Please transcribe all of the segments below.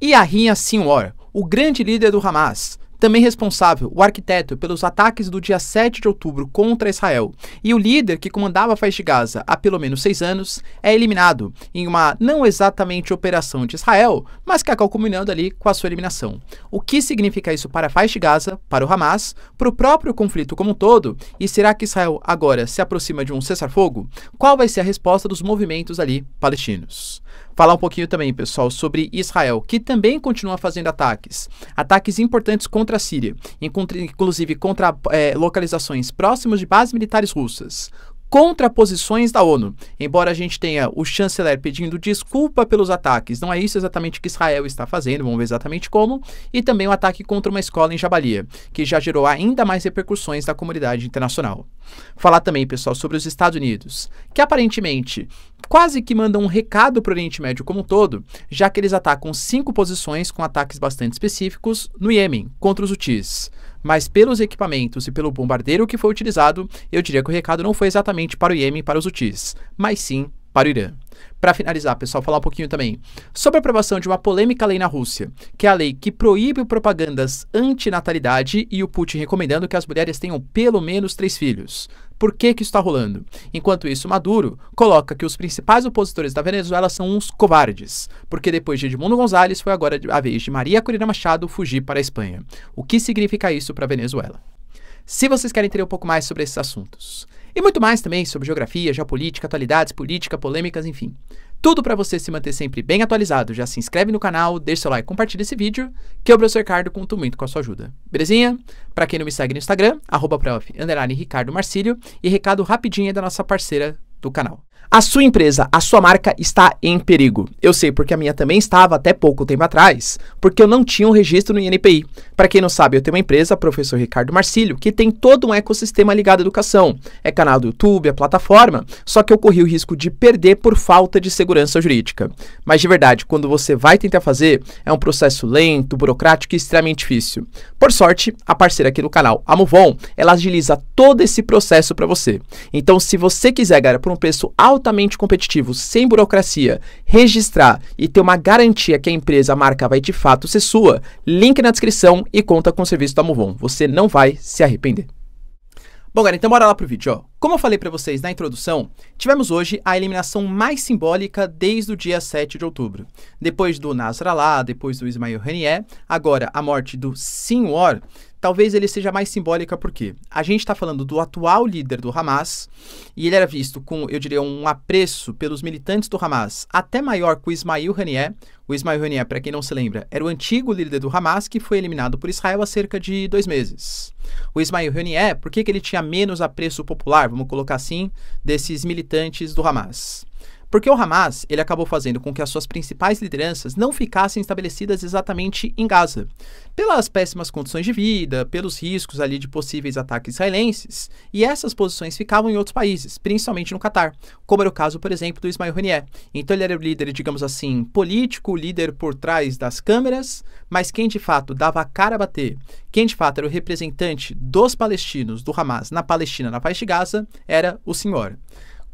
E Yahya Sinwar, o grande líder do Hamas, também responsável, o arquiteto, pelos ataques do dia 7 de outubro contra Israel, e o líder que comandava a faixa de Gaza há pelo menos seis anos, é eliminado em uma não exatamente operação de Israel, mas que acabou culminando ali com a sua eliminação. O que significa isso para a faixa de Gaza, para o Hamas, para o próprio conflito como um todo? E será que Israel agora se aproxima de um cessar-fogo? Qual vai ser a resposta dos movimentos ali palestinos? falar um pouquinho também, pessoal, sobre Israel, que também continua fazendo ataques. Ataques importantes contra a Síria, inclusive contra é, localizações próximas de bases militares russas, contra posições da ONU. Embora a gente tenha o chanceler pedindo desculpa pelos ataques, não é isso exatamente que Israel está fazendo, vamos ver exatamente como, e também o ataque contra uma escola em Jabalia, que já gerou ainda mais repercussões da comunidade internacional. Falar também, pessoal, sobre os Estados Unidos, que aparentemente quase que mandam um recado para o Oriente Médio como um todo, já que eles atacam cinco posições com ataques bastante específicos no Iêmen, contra os Houthis mas pelos equipamentos e pelo bombardeiro que foi utilizado, eu diria que o recado não foi exatamente para o Iêmen e para os Utis, mas sim para o Irã. Para finalizar, pessoal, falar um pouquinho também sobre a aprovação de uma polêmica lei na Rússia, que é a lei que proíbe propagandas antinatalidade e o Putin recomendando que as mulheres tenham pelo menos três filhos. Por que, que isso está rolando? Enquanto isso, Maduro coloca que os principais opositores da Venezuela são uns covardes, porque depois de Edmundo Gonzalez foi agora a vez de Maria Corina Machado fugir para a Espanha. O que significa isso para a Venezuela? Se vocês querem entender um pouco mais sobre esses assuntos, e muito mais também sobre geografia, geopolítica, atualidades, política, polêmicas, enfim. Tudo para você se manter sempre bem atualizado. Já se inscreve no canal, deixa seu like, compartilha esse vídeo, que eu, professor Ricardo, conto muito com a sua ajuda. Belezinha? Para quem não me segue no Instagram, arroba prof, Ricardo Marcílio, e recado rapidinho da nossa parceira do canal. A sua empresa, a sua marca está em perigo. Eu sei porque a minha também estava até pouco tempo atrás, porque eu não tinha um registro no INPI. Para quem não sabe, eu tenho uma empresa, professor Ricardo Marcílio, que tem todo um ecossistema ligado à educação. É canal do YouTube, é plataforma, só que eu corri o risco de perder por falta de segurança jurídica. Mas de verdade, quando você vai tentar fazer, é um processo lento, burocrático e extremamente difícil. Por sorte, a parceira aqui do canal, a Movon, ela agiliza todo esse processo para você. Então, se você quiser ganhar por um preço alto, altamente competitivo, sem burocracia, registrar e ter uma garantia que a empresa, a marca vai de fato ser sua, link na descrição e conta com o serviço da Movon. Você não vai se arrepender. Bom, galera, então bora lá pro vídeo, ó. Como eu falei para vocês na introdução, tivemos hoje a eliminação mais simbólica desde o dia 7 de outubro. Depois do Nasrallah, depois do Ismail Haniyeh, agora a morte do Sinwar, talvez ele seja mais simbólica porque a gente está falando do atual líder do Hamas e ele era visto com, eu diria, um apreço pelos militantes do Hamas até maior que o Ismail Haniyeh. O Ismail Haniyeh, para quem não se lembra, era o antigo líder do Hamas que foi eliminado por Israel há cerca de dois meses. O Ismail Haniyeh, por que, que ele tinha menos apreço popular, vamos colocar assim, desses militantes do Hamas? Porque o Hamas, ele acabou fazendo com que as suas principais lideranças não ficassem estabelecidas exatamente em Gaza. Pelas péssimas condições de vida, pelos riscos ali de possíveis ataques israelenses, e essas posições ficavam em outros países, principalmente no Catar, como era o caso, por exemplo, do Ismail Haniyeh. Então ele era o líder, digamos assim, político, líder por trás das câmeras, mas quem de fato dava a cara a bater, quem de fato era o representante dos palestinos do Hamas na Palestina, na faixa de Gaza, era o senhor.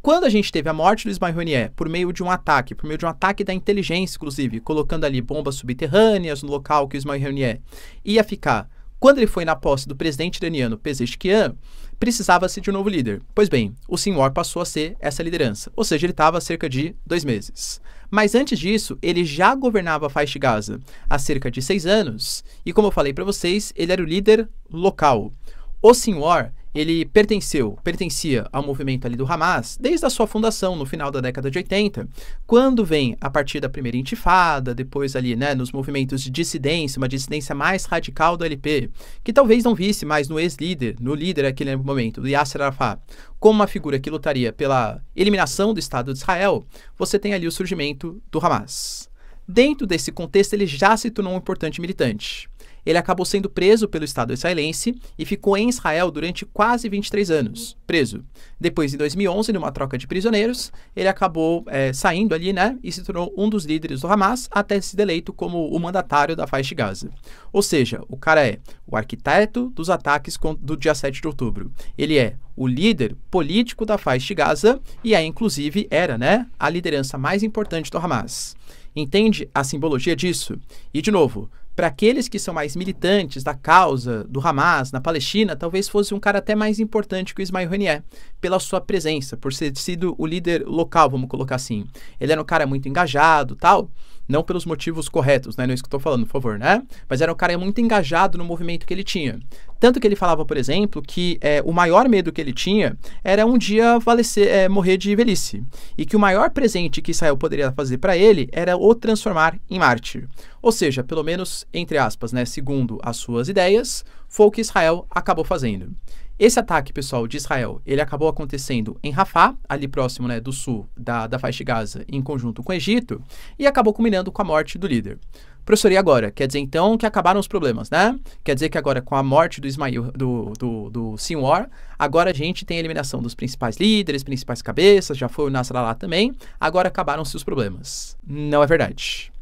Quando a gente teve a morte do Ismael Ronier por meio de um ataque, por meio de um ataque da inteligência, inclusive, colocando ali bombas subterrâneas no local que o Ismael Ronier ia ficar, quando ele foi na posse do presidente iraniano Pezeshkian, precisava-se de um novo líder. Pois bem, o senhor passou a ser essa liderança, ou seja, ele estava há cerca de dois meses. Mas antes disso, ele já governava a faixa de Gaza há cerca de seis anos, e como eu falei para vocês, ele era o líder local. O senhor ele pertenceu, pertencia ao movimento ali do Hamas desde a sua fundação no final da década de 80, quando vem a partir da primeira intifada, depois ali, né, nos movimentos de dissidência, uma dissidência mais radical do LP, que talvez não visse mais no ex-líder, no líder aquele momento, do Yasser Arafat, como uma figura que lutaria pela eliminação do Estado de Israel, você tem ali o surgimento do Hamas. Dentro desse contexto, ele já se tornou um importante militante ele acabou sendo preso pelo Estado israelense e ficou em Israel durante quase 23 anos, preso. Depois, em 2011, numa troca de prisioneiros, ele acabou é, saindo ali, né, e se tornou um dos líderes do Hamas até ser eleito como o mandatário da faixa de Gaza. Ou seja, o cara é o arquiteto dos ataques do dia 7 de outubro. Ele é o líder político da faixa de Gaza e aí, é, inclusive, era, né, a liderança mais importante do Hamas. Entende a simbologia disso? E, de novo, para aqueles que são mais militantes da causa do Hamas na Palestina, talvez fosse um cara até mais importante que o Ismail Renier, pela sua presença, por ter sido o líder local, vamos colocar assim. Ele era um cara muito engajado, tal não pelos motivos corretos, né? Não é isso que eu tô falando, por favor, né? Mas era um cara muito engajado no movimento que ele tinha. Tanto que ele falava, por exemplo, que é, o maior medo que ele tinha era um dia falecer, é, morrer de velhice. E que o maior presente que Israel poderia fazer para ele era o transformar em mártir. Ou seja, pelo menos, entre aspas, né? Segundo as suas ideias, foi o que Israel acabou fazendo. Esse ataque, pessoal, de Israel, ele acabou acontecendo em Rafah, ali próximo né, do sul da, da faixa de Gaza, em conjunto com o Egito, e acabou culminando com a morte do líder. Professor, e agora? Quer dizer então que acabaram os problemas, né? Quer dizer que agora com a morte do Ismail, do, do, do Sinwar, agora a gente tem a eliminação dos principais líderes, principais cabeças, já foi o Nasrallah também, agora acabaram-se os problemas. Não é verdade.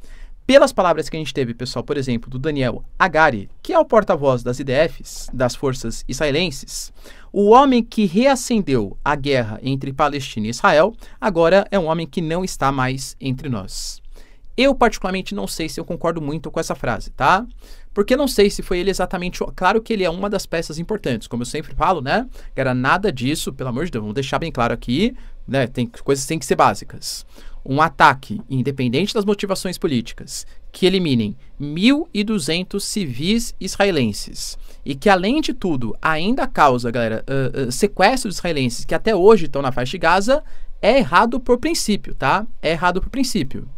Pelas palavras que a gente teve, pessoal, por exemplo, do Daniel Agari, que é o porta-voz das IDFs, das forças israelenses, o homem que reacendeu a guerra entre Palestina e Israel agora é um homem que não está mais entre nós. Eu, particularmente, não sei se eu concordo muito com essa frase, tá? Porque não sei se foi ele exatamente. Claro que ele é uma das peças importantes, como eu sempre falo, né? Era nada disso, pelo amor de Deus, vamos deixar bem claro aqui, né? Tem coisas que têm que ser básicas um ataque, independente das motivações políticas, que eliminem 1.200 civis israelenses e que, além de tudo, ainda causa, galera, uh, uh, sequestros israelenses que até hoje estão na faixa de Gaza, é errado por princípio, tá? É errado por princípio.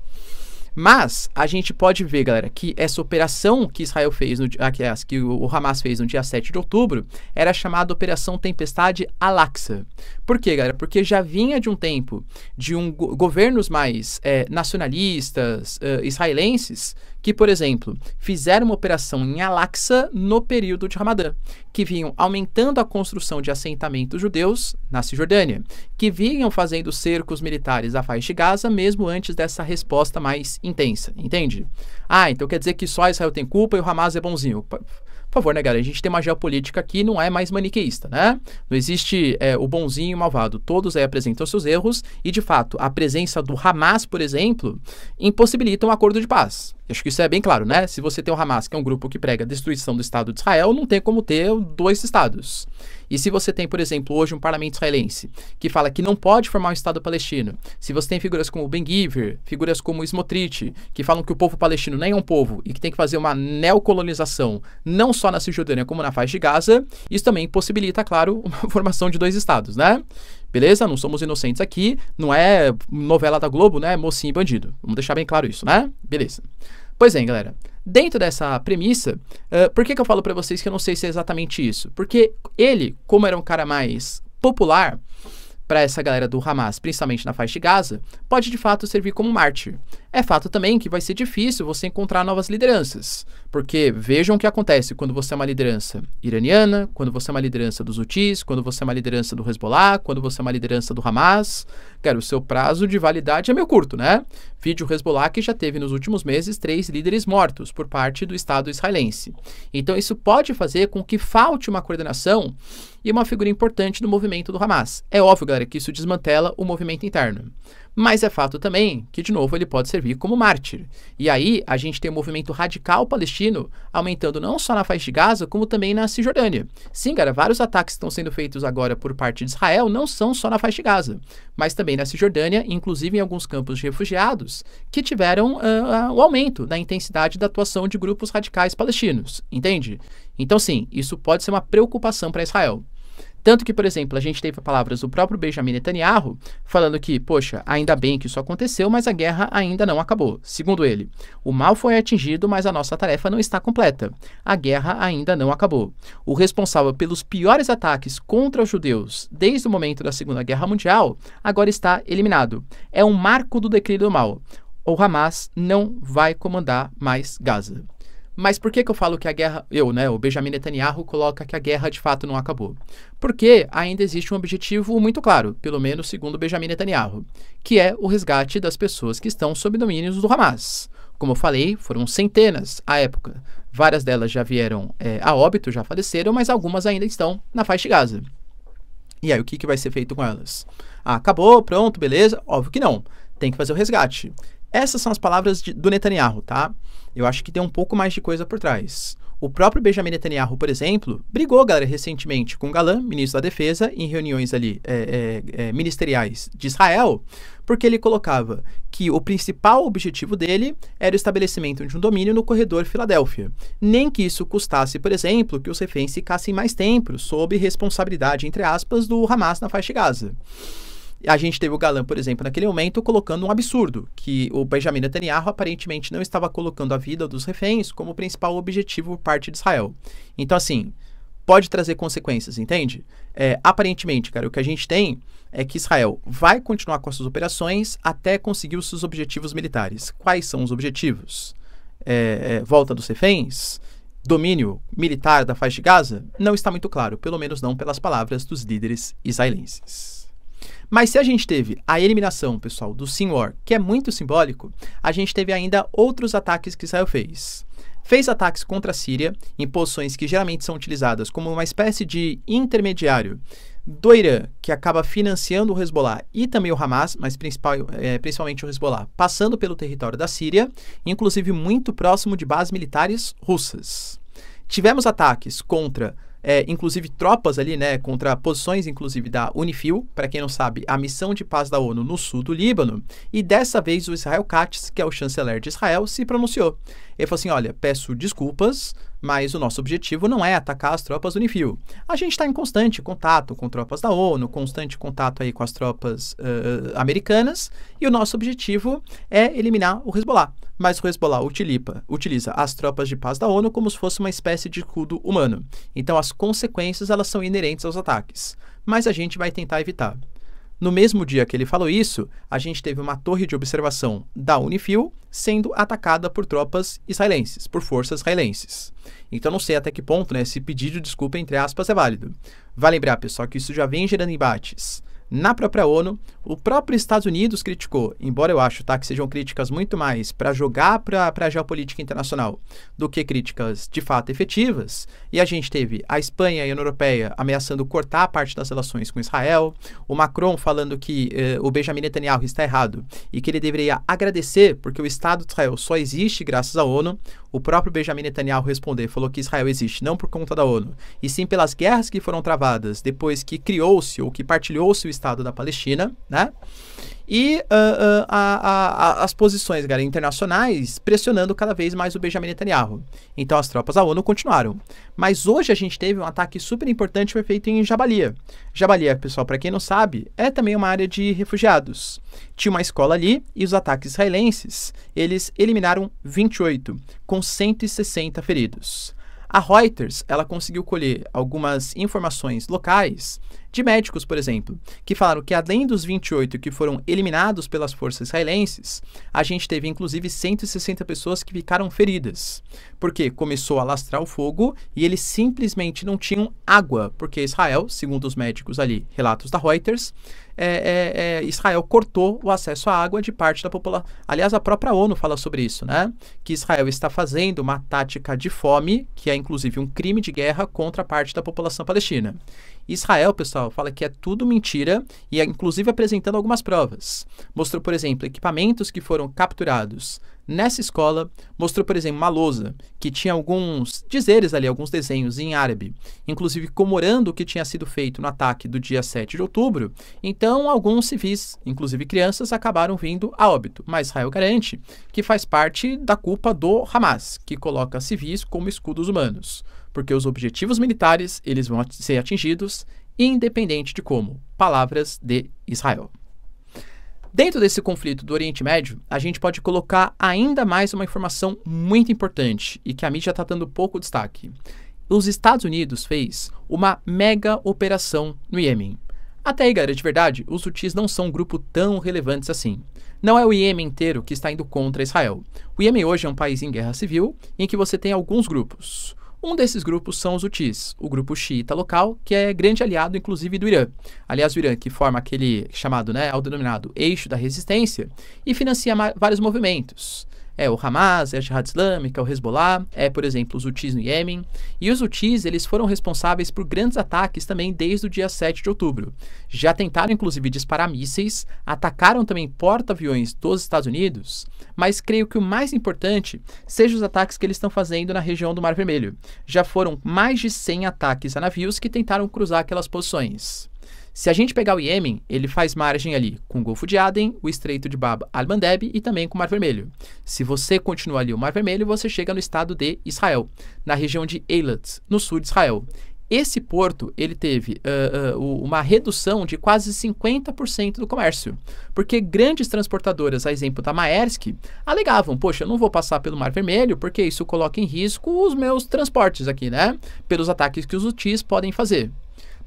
Mas a gente pode ver, galera, que essa operação que Israel fez, no, ah, que o Hamas fez no dia 7 de outubro, era chamada Operação Tempestade Al-Aqsa. Por quê, galera? Porque já vinha de um tempo de um governos mais é, nacionalistas, eh, israelenses, que, por exemplo, fizeram uma operação em Al-Aqsa no período de Ramadã, que vinham aumentando a construção de assentamentos judeus na Cisjordânia, que vinham fazendo cercos militares à faixa de Gaza mesmo antes dessa resposta mais intensa, entende? Ah, então quer dizer que só Israel tem culpa e o Hamas é bonzinho. Por favor, né, galera? A gente tem uma geopolítica que não é mais maniqueísta, né? Não existe é, o bonzinho e o malvado. Todos aí apresentam seus erros e, de fato, a presença do Hamas, por exemplo, impossibilita um acordo de paz. Acho que isso é bem claro, né? Se você tem o Hamas, que é um grupo que prega a destruição do Estado de Israel, não tem como ter dois estados. E se você tem, por exemplo, hoje um parlamento israelense que fala que não pode formar um Estado palestino, se você tem figuras como Ben Giver, figuras como Smotrich, que falam que o povo palestino nem é um povo e que tem que fazer uma neocolonização, não só na Cisjordânia como na faixa de Gaza, isso também possibilita, claro, uma formação de dois Estados, né? Beleza? Não somos inocentes aqui, não é novela da Globo, né? Mocinho e bandido. Vamos deixar bem claro isso, né? Beleza. Pois é, galera. Dentro dessa premissa, uh, por que, que eu falo para vocês que eu não sei se é exatamente isso? Porque ele, como era um cara mais popular, para essa galera do Hamas, principalmente na faixa de Gaza, pode de fato servir como mártir. É fato também que vai ser difícil você encontrar novas lideranças, porque vejam o que acontece quando você é uma liderança iraniana, quando você é uma liderança dos Houthis, quando você é uma liderança do Hezbollah, quando você é uma liderança do Hamas. Cara, o seu prazo de validade é meio curto, né? Vídeo Hezbollah que já teve nos últimos meses três líderes mortos por parte do Estado israelense. Então isso pode fazer com que falte uma coordenação e uma figura importante do movimento do Hamas. É óbvio, galera, que isso desmantela o movimento interno. Mas é fato também que, de novo, ele pode servir como mártir. E aí a gente tem o um movimento radical palestino aumentando não só na faixa de Gaza, como também na Cisjordânia. Sim, galera, vários ataques estão sendo feitos agora por parte de Israel não são só na faixa de Gaza, mas também na Cisjordânia, inclusive em alguns campos de refugiados, que tiveram uh, o aumento da intensidade da atuação de grupos radicais palestinos. Entende? Então, sim, isso pode ser uma preocupação para Israel. Tanto que, por exemplo, a gente teve palavras do próprio Benjamin Netanyahu falando que, poxa, ainda bem que isso aconteceu, mas a guerra ainda não acabou. Segundo ele, o mal foi atingido, mas a nossa tarefa não está completa. A guerra ainda não acabou. O responsável pelos piores ataques contra os judeus desde o momento da Segunda Guerra Mundial agora está eliminado. É um marco do declínio do mal. O Hamas não vai comandar mais Gaza. Mas por que, que eu falo que a guerra. Eu, né? O Benjamin Netanyahu coloca que a guerra de fato não acabou. Porque ainda existe um objetivo muito claro, pelo menos segundo Benjamin Netanyahu, que é o resgate das pessoas que estão sob domínios do Hamas. Como eu falei, foram centenas à época. Várias delas já vieram é, a óbito, já faleceram, mas algumas ainda estão na faixa de Gaza. E aí, o que, que vai ser feito com elas? Ah, acabou, pronto, beleza? Óbvio que não. Tem que fazer o resgate. Essas são as palavras de, do Netanyahu, tá? Eu acho que tem um pouco mais de coisa por trás. O próprio Benjamin Netanyahu, por exemplo, brigou, galera, recentemente com Galan, ministro da Defesa, em reuniões ali é, é, é, ministeriais de Israel, porque ele colocava que o principal objetivo dele era o estabelecimento de um domínio no corredor Filadélfia. Nem que isso custasse, por exemplo, que os reféns ficassem mais tempo sob responsabilidade, entre aspas, do Hamas na faixa de Gaza a gente teve o Galan, por exemplo, naquele momento, colocando um absurdo, que o Benjamin Netanyahu aparentemente não estava colocando a vida dos reféns como principal objetivo por parte de Israel. Então, assim, pode trazer consequências, entende? É, aparentemente, cara, o que a gente tem é que Israel vai continuar com as suas operações até conseguir os seus objetivos militares. Quais são os objetivos? É, é, volta dos reféns? Domínio militar da faixa de Gaza? Não está muito claro, pelo menos não pelas palavras dos líderes israelenses. Mas se a gente teve a eliminação, pessoal, do Senhor, que é muito simbólico, a gente teve ainda outros ataques que Israel fez fez ataques contra a Síria em posições que geralmente são utilizadas como uma espécie de intermediário do Irã, que acaba financiando o Hezbollah e também o Hamas, mas principal, é, principalmente o Hezbollah, passando pelo território da Síria, inclusive muito próximo de bases militares russas. Tivemos ataques contra é, inclusive tropas ali, né, contra posições inclusive da Unifil, para quem não sabe, a missão de paz da ONU no sul do Líbano, e dessa vez o Israel Katz, que é o chanceler de Israel, se pronunciou. Ele falou assim: olha, peço desculpas, mas o nosso objetivo não é atacar as tropas do Unifil. A gente está em constante contato com tropas da ONU, constante contato aí com as tropas uh, americanas, e o nosso objetivo é eliminar o Hezbollah. Mas o Hezbollah utilipa, utiliza as tropas de paz da ONU como se fosse uma espécie de escudo humano. Então as consequências elas são inerentes aos ataques. Mas a gente vai tentar evitar. No mesmo dia que ele falou isso, a gente teve uma torre de observação da Unifil sendo atacada por tropas israelenses, por forças israelenses. Então não sei até que ponto né, esse pedido de desculpa, entre aspas, é válido. Vale lembrar, pessoal, que isso já vem gerando embates na própria ONU. O próprio Estados Unidos criticou, embora eu acho tá, que sejam críticas muito mais para jogar para a geopolítica internacional do que críticas de fato efetivas. E a gente teve a Espanha e a União Europeia ameaçando cortar parte das relações com Israel, o Macron falando que eh, o Benjamin Netanyahu está errado e que ele deveria agradecer porque o Estado de Israel só existe graças à ONU. O próprio Benjamin Netanyahu responder falou que Israel existe não por conta da ONU, e sim pelas guerras que foram travadas depois que criou-se ou que partilhou-se o Estado Estado da Palestina, né? E uh, uh, a, a, as posições cara, internacionais pressionando cada vez mais o Benjamin Netanyahu. Então as tropas da ONU continuaram. Mas hoje a gente teve um ataque super importante foi feito em Jabalia. Jabalia, pessoal, para quem não sabe, é também uma área de refugiados. Tinha uma escola ali e os ataques israelenses, eles eliminaram 28, com 160 feridos. A Reuters, ela conseguiu colher algumas informações locais de médicos, por exemplo, que falaram que além dos 28 que foram eliminados pelas forças israelenses, a gente teve inclusive 160 pessoas que ficaram feridas, porque começou a lastrar o fogo e eles simplesmente não tinham água, porque Israel, segundo os médicos ali, relatos da Reuters, é, é, é, Israel cortou o acesso à água de parte da população. Aliás, a própria ONU fala sobre isso, né? Que Israel está fazendo uma tática de fome, que é inclusive um crime de guerra contra a parte da população palestina. Israel, pessoal, fala que é tudo mentira e é inclusive apresentando algumas provas. Mostrou, por exemplo, equipamentos que foram capturados nessa escola, mostrou, por exemplo, uma lousa que tinha alguns dizeres ali, alguns desenhos em árabe, inclusive comemorando o que tinha sido feito no ataque do dia 7 de outubro. Então, alguns civis, inclusive crianças, acabaram vindo a óbito, mas Israel garante que faz parte da culpa do Hamas, que coloca civis como escudos humanos porque os objetivos militares eles vão ser atingidos independente de como. Palavras de Israel. Dentro desse conflito do Oriente Médio, a gente pode colocar ainda mais uma informação muito importante e que a mídia está dando pouco destaque. Os Estados Unidos fez uma mega operação no Iêmen. Até aí, galera, de verdade, os Houthis não são um grupo tão relevante assim. Não é o Iêmen inteiro que está indo contra Israel. O Iêmen hoje é um país em guerra civil em que você tem alguns grupos. Um desses grupos são os UTIs, o grupo xiita local, que é grande aliado, inclusive, do Irã. Aliás, o Irã, que forma aquele chamado, né, ao denominado eixo da resistência, e financia vários movimentos. É o Hamas, é a Jihad Islâmica, é o Hezbollah, é, por exemplo, os Houthis no Iêmen. E os Houthis, eles foram responsáveis por grandes ataques também desde o dia 7 de outubro. Já tentaram, inclusive, disparar mísseis, atacaram também porta-aviões dos Estados Unidos, mas creio que o mais importante seja os ataques que eles estão fazendo na região do Mar Vermelho. Já foram mais de 100 ataques a navios que tentaram cruzar aquelas posições. Se a gente pegar o Iêmen, ele faz margem ali com o Golfo de Aden, o Estreito de Bab al-Mandeb e também com o Mar Vermelho. Se você continua ali o Mar Vermelho, você chega no estado de Israel, na região de Eilat, no sul de Israel. Esse porto ele teve uh, uh, uma redução de quase 50% do comércio, porque grandes transportadoras, a exemplo da Maersk, alegavam: poxa, eu não vou passar pelo Mar Vermelho porque isso coloca em risco os meus transportes aqui, né? Pelos ataques que os UTIs podem fazer.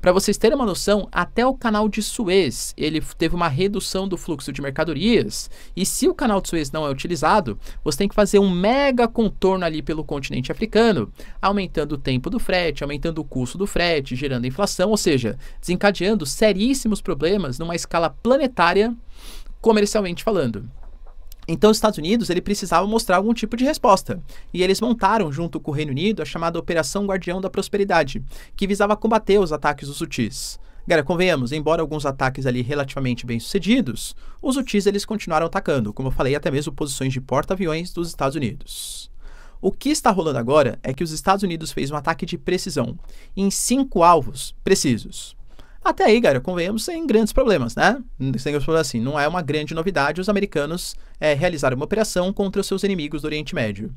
Para vocês terem uma noção, até o canal de Suez, ele teve uma redução do fluxo de mercadorias, e se o canal de Suez não é utilizado, você tem que fazer um mega contorno ali pelo continente africano, aumentando o tempo do frete, aumentando o custo do frete, gerando inflação, ou seja, desencadeando seríssimos problemas numa escala planetária, comercialmente falando. Então, os Estados Unidos ele precisava mostrar algum tipo de resposta. E eles montaram, junto com o Reino Unido, a chamada Operação Guardião da Prosperidade, que visava combater os ataques dos hutis. Galera, convenhamos, embora alguns ataques ali relativamente bem sucedidos, os hutis eles continuaram atacando, como eu falei, até mesmo posições de porta-aviões dos Estados Unidos. O que está rolando agora é que os Estados Unidos fez um ataque de precisão em cinco alvos precisos. Até aí, galera, convenhamos, sem grandes problemas, né? Sem grandes problemas assim. Não é uma grande novidade os americanos é, eh, realizaram uma operação contra os seus inimigos do Oriente Médio.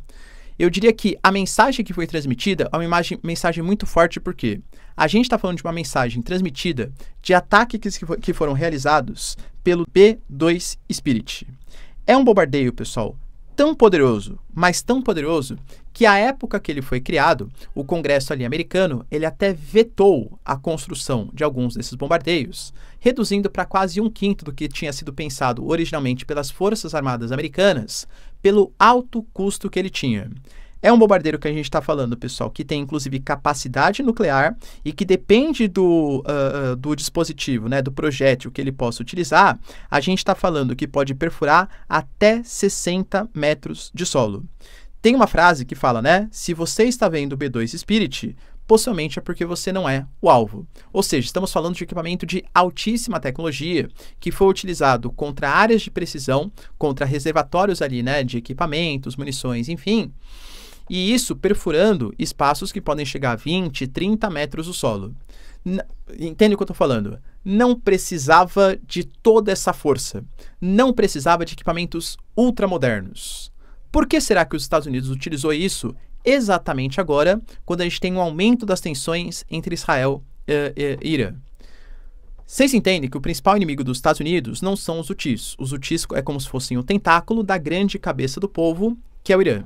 Eu diria que a mensagem que foi transmitida é uma imagem, mensagem muito forte, porque a gente está falando de uma mensagem transmitida de ataques que, que foram realizados pelo B-2 Spirit. É um bombardeio, pessoal, tão poderoso, mas tão poderoso, que à época que ele foi criado, o Congresso ali americano, ele até vetou a construção de alguns desses bombardeios, reduzindo para quase um quinto do que tinha sido pensado originalmente pelas Forças Armadas Americanas, pelo alto custo que ele tinha. É um bombardeiro que a gente está falando, pessoal, que tem inclusive capacidade nuclear e que depende do, uh, do dispositivo, né, do projétil que ele possa utilizar. A gente está falando que pode perfurar até 60 metros de solo. Tem uma frase que fala, né? Se você está vendo o B2 Spirit, possivelmente é porque você não é o alvo. Ou seja, estamos falando de equipamento de altíssima tecnologia que foi utilizado contra áreas de precisão, contra reservatórios ali, né, de equipamentos, munições, enfim. E isso perfurando espaços que podem chegar a 20, 30 metros do solo. N Entende o que eu estou falando? Não precisava de toda essa força. Não precisava de equipamentos ultramodernos. Por que será que os Estados Unidos utilizou isso exatamente agora, quando a gente tem um aumento das tensões entre Israel e, eh, eh, e Irã? Vocês entendem que o principal inimigo dos Estados Unidos não são os hutis. Os hutis é como se fossem o tentáculo da grande cabeça do povo, que é o Irã.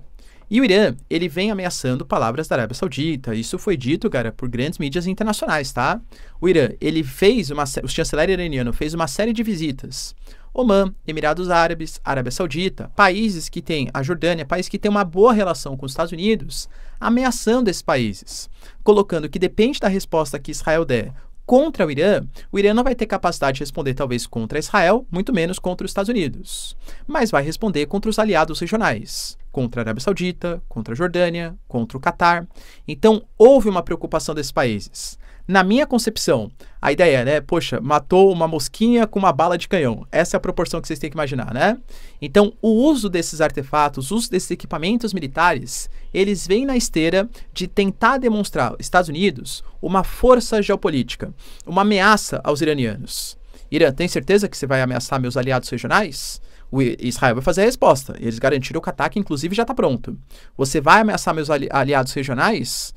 E o Irã, ele vem ameaçando palavras da Arábia Saudita. Isso foi dito, cara, por grandes mídias internacionais, tá? O Irã, ele fez uma. O chanceler iraniano fez uma série de visitas. Oman, Emirados Árabes, Arábia Saudita, países que têm a Jordânia, países que têm uma boa relação com os Estados Unidos, ameaçando esses países, colocando que depende da resposta que Israel der contra o Irã, o Irã não vai ter capacidade de responder, talvez, contra Israel, muito menos contra os Estados Unidos, mas vai responder contra os aliados regionais contra a Arábia Saudita, contra a Jordânia, contra o Catar. Então, houve uma preocupação desses países. Na minha concepção, a ideia, né? Poxa, matou uma mosquinha com uma bala de canhão. Essa é a proporção que vocês têm que imaginar, né? Então, o uso desses artefatos, o uso desses equipamentos militares, eles vêm na esteira de tentar demonstrar aos Estados Unidos uma força geopolítica, uma ameaça aos iranianos. Irã, tem certeza que você vai ameaçar meus aliados regionais? o Israel vai fazer a resposta. Eles garantiram que o ataque, inclusive, já está pronto. Você vai ameaçar meus ali aliados regionais?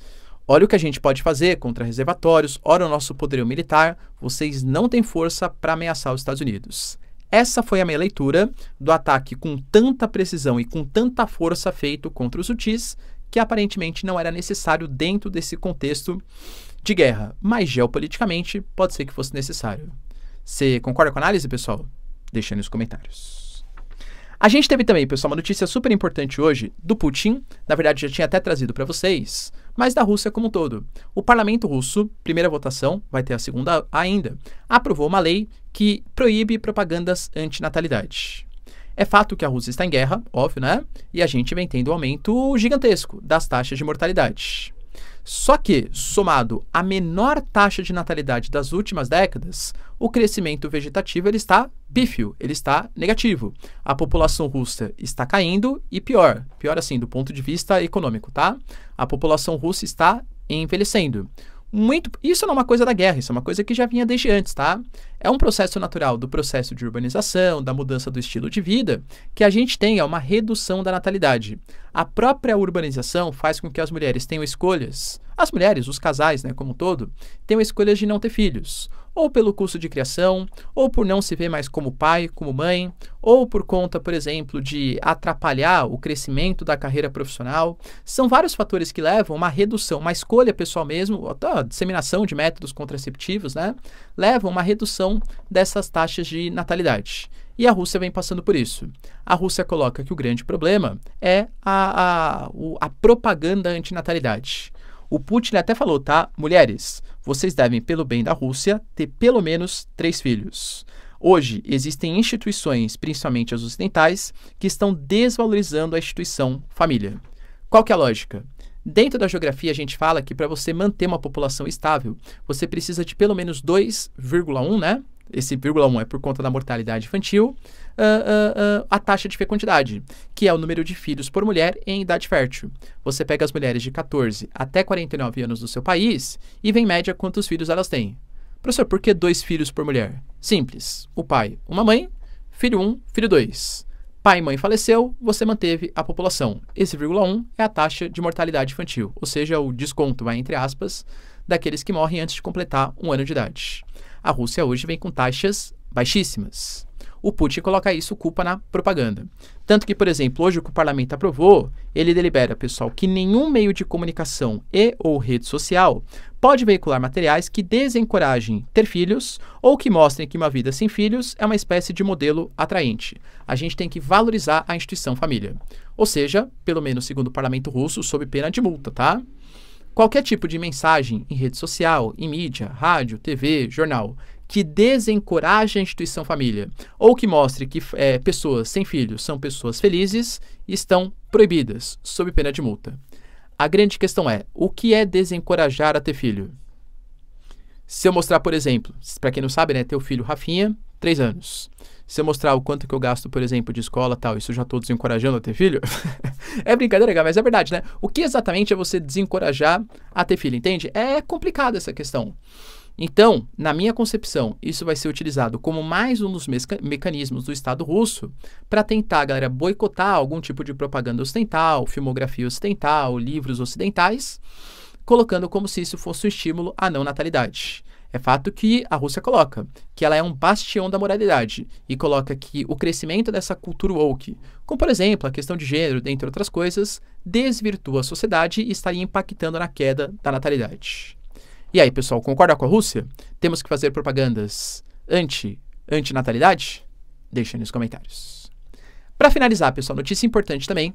Olha o que a gente pode fazer contra reservatórios, olha o nosso poderio militar. Vocês não têm força para ameaçar os Estados Unidos. Essa foi a minha leitura do ataque com tanta precisão e com tanta força feito contra os Houthis, que aparentemente não era necessário dentro desse contexto de guerra, mas geopoliticamente pode ser que fosse necessário. Você concorda com a análise, pessoal? Deixa nos comentários. A gente teve também, pessoal, uma notícia super importante hoje do Putin. Na verdade, já tinha até trazido para vocês, mas da Rússia como um todo. O parlamento russo, primeira votação, vai ter a segunda ainda, aprovou uma lei que proíbe propagandas antinatalidade. É fato que a Rússia está em guerra, óbvio, né? E a gente vem tendo um aumento gigantesco das taxas de mortalidade. Só que, somado à menor taxa de natalidade das últimas décadas, o crescimento vegetativo ele está pífio, ele está negativo. A população russa está caindo e pior, pior assim, do ponto de vista econômico, tá? A população russa está envelhecendo muito. Isso não é uma coisa da guerra, isso é uma coisa que já vinha desde antes, tá? É um processo natural do processo de urbanização, da mudança do estilo de vida, que a gente tem é uma redução da natalidade. A própria urbanização faz com que as mulheres tenham escolhas, as mulheres, os casais, né, como um todo, tenham escolhas de não ter filhos ou pelo custo de criação, ou por não se ver mais como pai, como mãe, ou por conta, por exemplo, de atrapalhar o crescimento da carreira profissional. São vários fatores que levam a uma redução, uma escolha pessoal mesmo, até a disseminação de métodos contraceptivos, né? Levam a uma redução dessas taxas de natalidade. E a Rússia vem passando por isso. A Rússia coloca que o grande problema é a, a, a propaganda antinatalidade. O Putin até falou, tá? Mulheres, vocês devem, pelo bem da Rússia, ter pelo menos três filhos. Hoje, existem instituições, principalmente as ocidentais, que estão desvalorizando a instituição família. Qual que é a lógica? Dentro da geografia, a gente fala que para você manter uma população estável, você precisa de pelo menos 2,1, né? esse vírgula 1 é por conta da mortalidade infantil, uh, uh, uh, a taxa de fecundidade, que é o número de filhos por mulher em idade fértil. Você pega as mulheres de 14 até 49 anos do seu país e vê em média quantos filhos elas têm. Professor, por que dois filhos por mulher? Simples. O pai, uma mãe, filho 1, um, filho 2. Pai e mãe faleceu, você manteve a população. Esse vírgula 1 é a taxa de mortalidade infantil, ou seja, o desconto, entre aspas, daqueles que morrem antes de completar um ano de idade a Rússia hoje vem com taxas baixíssimas. O Putin coloca isso culpa na propaganda. Tanto que, por exemplo, hoje o que o parlamento aprovou, ele delibera, pessoal, que nenhum meio de comunicação e ou rede social pode veicular materiais que desencorajem ter filhos ou que mostrem que uma vida sem filhos é uma espécie de modelo atraente. A gente tem que valorizar a instituição família. Ou seja, pelo menos segundo o parlamento russo, sob pena de multa, tá? Qualquer tipo de mensagem em rede social, em mídia, rádio, TV, jornal, que desencoraje a instituição família ou que mostre que é, pessoas sem filhos são pessoas felizes estão proibidas, sob pena de multa. A grande questão é: o que é desencorajar a ter filho? Se eu mostrar, por exemplo, para quem não sabe, né, teu filho Rafinha, 3 anos se eu mostrar o quanto que eu gasto, por exemplo, de escola tal, isso já estou desencorajando a ter filho? é brincadeira, mas é verdade, né? O que exatamente é você desencorajar a ter filho, entende? É complicado essa questão. Então, na minha concepção, isso vai ser utilizado como mais um dos mecanismos do Estado russo para tentar, galera, boicotar algum tipo de propaganda ocidental, filmografia ocidental, livros ocidentais, colocando como se isso fosse um estímulo à não natalidade. É fato que a Rússia coloca que ela é um bastião da moralidade e coloca que o crescimento dessa cultura woke, como por exemplo a questão de gênero, dentre outras coisas, desvirtua a sociedade e estaria impactando na queda da natalidade. E aí, pessoal, concorda com a Rússia? Temos que fazer propagandas anti antinatalidade? Deixa nos comentários. Para finalizar, pessoal, notícia importante também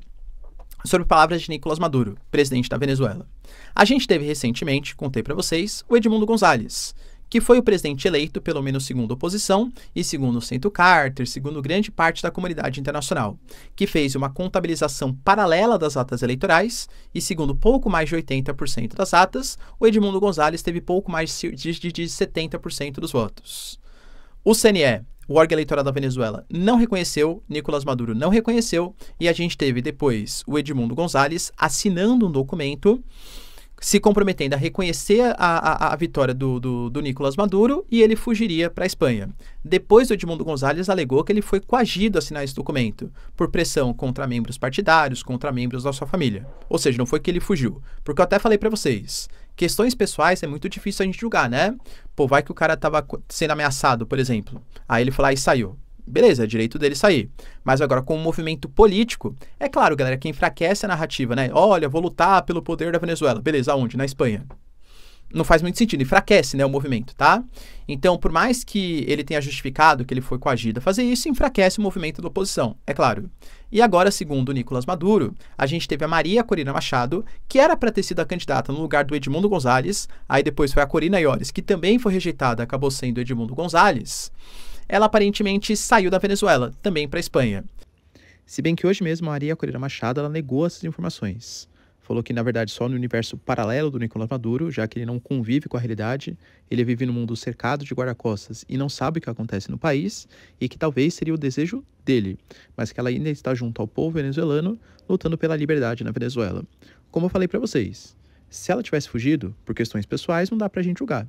sobre palavras de Nicolás Maduro, presidente da Venezuela. A gente teve recentemente, contei para vocês, o Edmundo Gonzalez, que foi o presidente eleito pelo menos segundo a oposição e segundo o Centro Carter, segundo grande parte da comunidade internacional, que fez uma contabilização paralela das atas eleitorais e segundo pouco mais de 80% das atas, o Edmundo Gonzalez teve pouco mais de 70% dos votos. O CNE o órgão eleitoral da Venezuela não reconheceu, Nicolás Maduro não reconheceu, e a gente teve depois o Edmundo Gonzalez assinando um documento se comprometendo a reconhecer a, a, a vitória do, do, do, Maduro e ele fugiria para a Espanha. Depois, o Edmundo Gonzalez alegou que ele foi coagido a assinar esse documento por pressão contra membros partidários, contra membros da sua família. Ou seja, não foi que ele fugiu. Porque eu até falei para vocês, questões pessoais é muito difícil a gente julgar, né? Pô, vai que o cara tava sendo ameaçado, por exemplo. Aí ele foi lá e saiu. Beleza, é direito dele sair. Mas agora, com o movimento político, é claro, galera, que enfraquece a narrativa, né? Olha, vou lutar pelo poder da Venezuela. Beleza, aonde? Na Espanha não faz muito sentido, enfraquece né, o movimento, tá? Então, por mais que ele tenha justificado que ele foi coagido a fazer isso, enfraquece o movimento da oposição, é claro. E agora, segundo Nicolas Maduro, a gente teve a Maria Corina Machado, que era para ter sido a candidata no lugar do Edmundo Gonzalez, aí depois foi a Corina Iores, que também foi rejeitada, acabou sendo Edmundo Gonzalez. Ela aparentemente saiu da Venezuela, também para a Espanha. Se bem que hoje mesmo a Maria Corina Machado ela negou essas informações falou que na verdade só no universo paralelo do Nicolás Maduro, já que ele não convive com a realidade, ele vive num mundo cercado de guarda-costas e não sabe o que acontece no país e que talvez seria o desejo dele, mas que ela ainda está junto ao povo venezuelano lutando pela liberdade na Venezuela. Como eu falei para vocês, se ela tivesse fugido, por questões pessoais, não dá para a gente julgar.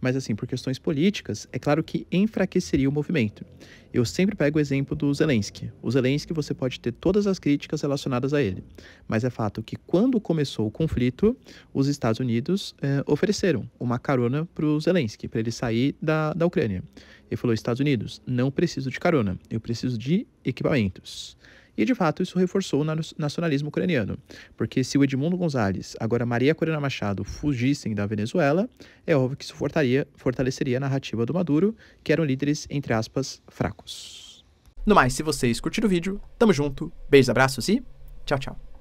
Mas, assim, por questões políticas, é claro que enfraqueceria o movimento. Eu sempre pego o exemplo do Zelensky. O Zelensky, você pode ter todas as críticas relacionadas a ele. Mas é fato que, quando começou o conflito, os Estados Unidos eh, ofereceram uma carona para o Zelensky, para ele sair da, da Ucrânia. Ele falou: Estados Unidos, não preciso de carona, eu preciso de equipamentos. E, de fato, isso reforçou o nacionalismo ucraniano, porque se o Edmundo Gonzalez, agora Maria Corina Machado, fugissem da Venezuela, é óbvio que isso fortaleceria a narrativa do Maduro, que eram líderes, entre aspas, fracos. No mais, se vocês curtiram o vídeo, tamo junto, beijos, abraços e tchau, tchau.